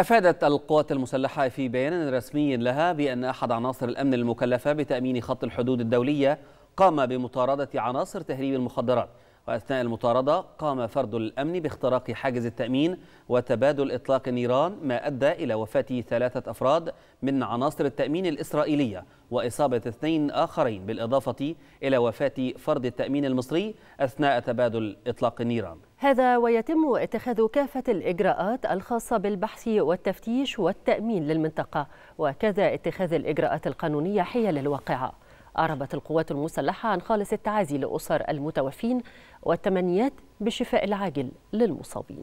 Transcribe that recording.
أفادت القوات المسلحة في بيان رسمي لها بأن أحد عناصر الأمن المكلفة بتأمين خط الحدود الدولية قام بمطاردة عناصر تهريب المخدرات وأثناء المطاردة قام فرد الأمن باختراق حاجز التأمين وتبادل إطلاق النيران ما أدى إلى وفاة ثلاثة أفراد من عناصر التأمين الإسرائيلية وإصابة اثنين آخرين بالإضافة إلى وفاة فرد التأمين المصري أثناء تبادل إطلاق النيران هذا ويتم اتخاذ كافة الإجراءات الخاصة بالبحث والتفتيش والتأمين للمنطقة وكذا اتخاذ الإجراءات القانونية حيال الواقعة أعربت القوات المسلحة عن خالص التعازي لأسر المتوفين والتمنيات بالشفاء العاجل للمصابين